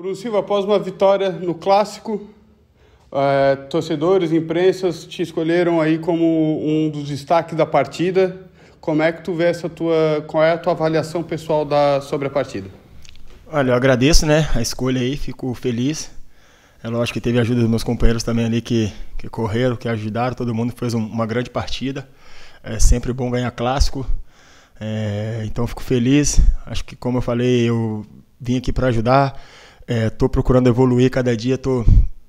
Bruno Silva, após uma vitória no clássico, é, torcedores, imprensas te escolheram aí como um dos destaques da partida. Como é que tu vê essa tua, qual é a tua avaliação pessoal da sobre a partida? Olha, eu agradeço, né, a escolha aí, fico feliz. É lógico que teve a ajuda dos meus companheiros também ali que, que correram, que ajudaram, todo mundo fez um, uma grande partida. É sempre bom ganhar clássico. É, então fico feliz. Acho que como eu falei, eu vim aqui para ajudar. Estou é, procurando evoluir cada dia, estou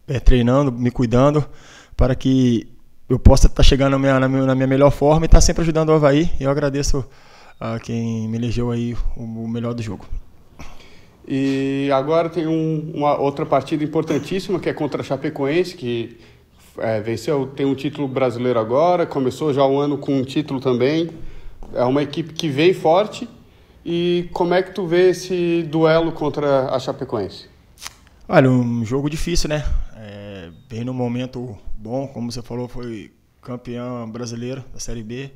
é, treinando, me cuidando para que eu possa estar tá chegando na minha, na minha, melhor forma e estar tá sempre ajudando o Havaí. Eu agradeço a quem me elegeu aí o, melhor do jogo. E agora tem um, uma outra partida importantíssima que é contra a Chapecoense, que é, venceu, tem um título brasileiro agora, começou já o ano com um título também. É uma equipe que vem forte. E como é que tu vê esse duelo contra a Chapecoense? Olha, um jogo difícil, né? É, bem no momento bom, como você falou, foi campeão brasileiro da Série B.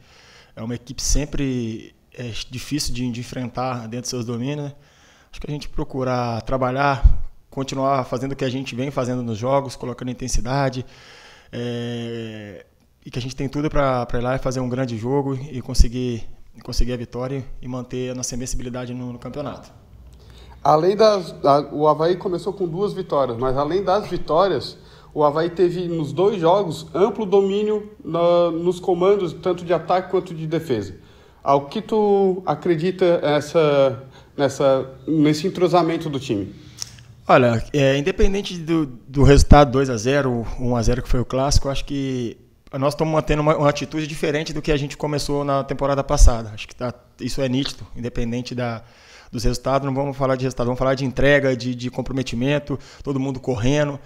É uma equipe sempre é, difícil de, de, enfrentar dentro dos seus domínios. Né? Acho que a gente procurar trabalhar, continuar fazendo o que a gente vem fazendo nos jogos, colocando intensidade. É, e que a gente tem tudo para ir lá e fazer um grande jogo e conseguir, conseguir a vitória e manter a nossa invencibilidade no, no campeonato além das. A, o Havaí começou com duas vitórias, mas além das vitórias, o Havaí teve nos dois jogos amplo domínio na, nos comandos, tanto de ataque quanto de defesa. Ao que tu acredita essa, nessa, nesse entrosamento do time? Olha, é, independente do, do resultado 2 a 0 1 a 0 que foi o clássico, acho que nós estamos mantendo uma, uma, atitude diferente do que a gente começou na temporada passada. Acho que tá, isso é nítido, independente da, dos resultados. Não vamos falar de resultado, vamos falar de entrega, de, de comprometimento, todo mundo correndo.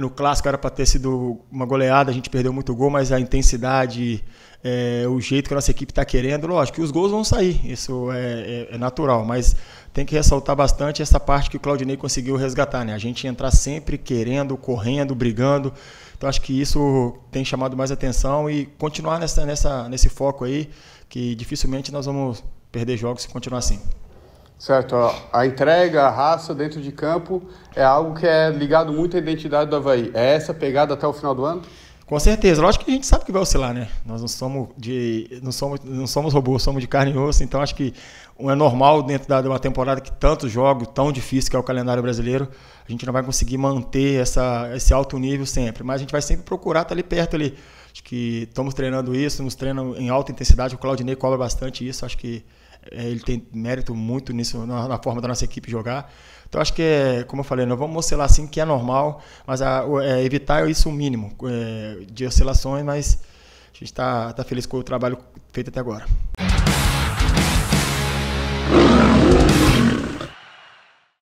No clássico era para ter sido uma goleada, a gente perdeu muito gol, mas a intensidade, é, o jeito que a nossa equipe está querendo, lógico que os gols vão sair, isso é, é, é, natural, mas tem que ressaltar bastante essa parte que o Claudinei conseguiu resgatar, né? A gente entrar sempre querendo, correndo, brigando. Então acho que isso tem chamado mais atenção e continuar nessa, nessa, nesse foco aí, que dificilmente nós vamos perder jogos se continuar assim. Certo, a entrega, a raça dentro de campo é algo que é ligado muito à identidade do Havaí. É essa pegada até o final do ano? Com certeza, lógico que a gente sabe que vai oscilar, né? Nós não somos de, não somos, não somos robôs, somos de carne e osso, então acho que é normal dentro da, de uma temporada que tanto jogo tão difícil que é o calendário brasileiro, a gente não vai conseguir manter essa, esse alto nível sempre, mas a gente vai sempre procurar estar tá ali perto ali. Acho que estamos treinando isso, nos treinam em alta intensidade, o Claudinei cobra bastante isso, acho que é, ele tem mérito muito nisso, na, na, forma da nossa equipe jogar. Então, acho que, é, como eu falei, nós vamos oscilar assim que é normal, mas a, é, evitar isso o mínimo é, de oscilações, mas a gente está tá feliz com o trabalho feito até agora.